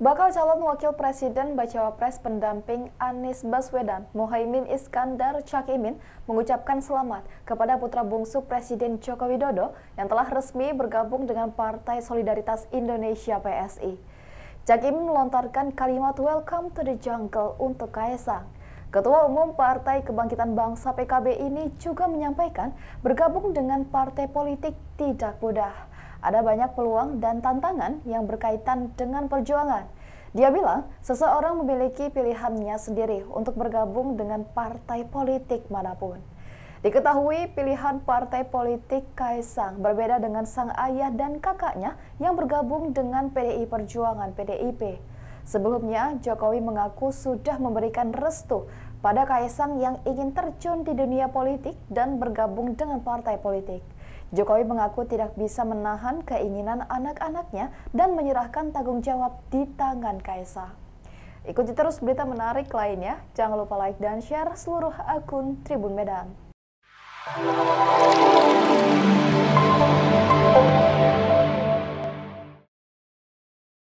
Bakal calon wakil presiden Bacawa Pres pendamping Anies Baswedan, Mohaimin Iskandar Cakimin mengucapkan selamat kepada putra bungsu Presiden Joko Widodo yang telah resmi bergabung dengan Partai Solidaritas Indonesia PSI. Cakimin melontarkan kalimat welcome to the jungle untuk Kaisang. Ketua Umum Partai Kebangkitan Bangsa PKB ini juga menyampaikan bergabung dengan partai politik tidak mudah ada banyak peluang dan tantangan yang berkaitan dengan perjuangan. Dia bilang, seseorang memiliki pilihannya sendiri untuk bergabung dengan partai politik manapun. Diketahui pilihan partai politik Kaisang berbeda dengan sang ayah dan kakaknya yang bergabung dengan PDI Perjuangan PDIP. Sebelumnya, Jokowi mengaku sudah memberikan restu pada Kaisang yang ingin terjun di dunia politik dan bergabung dengan partai politik. Jokowi mengaku tidak bisa menahan keinginan anak-anaknya dan menyerahkan tanggung jawab di tangan Kaisang. Ikuti terus berita menarik lainnya. Jangan lupa like dan share seluruh akun Tribun Medan.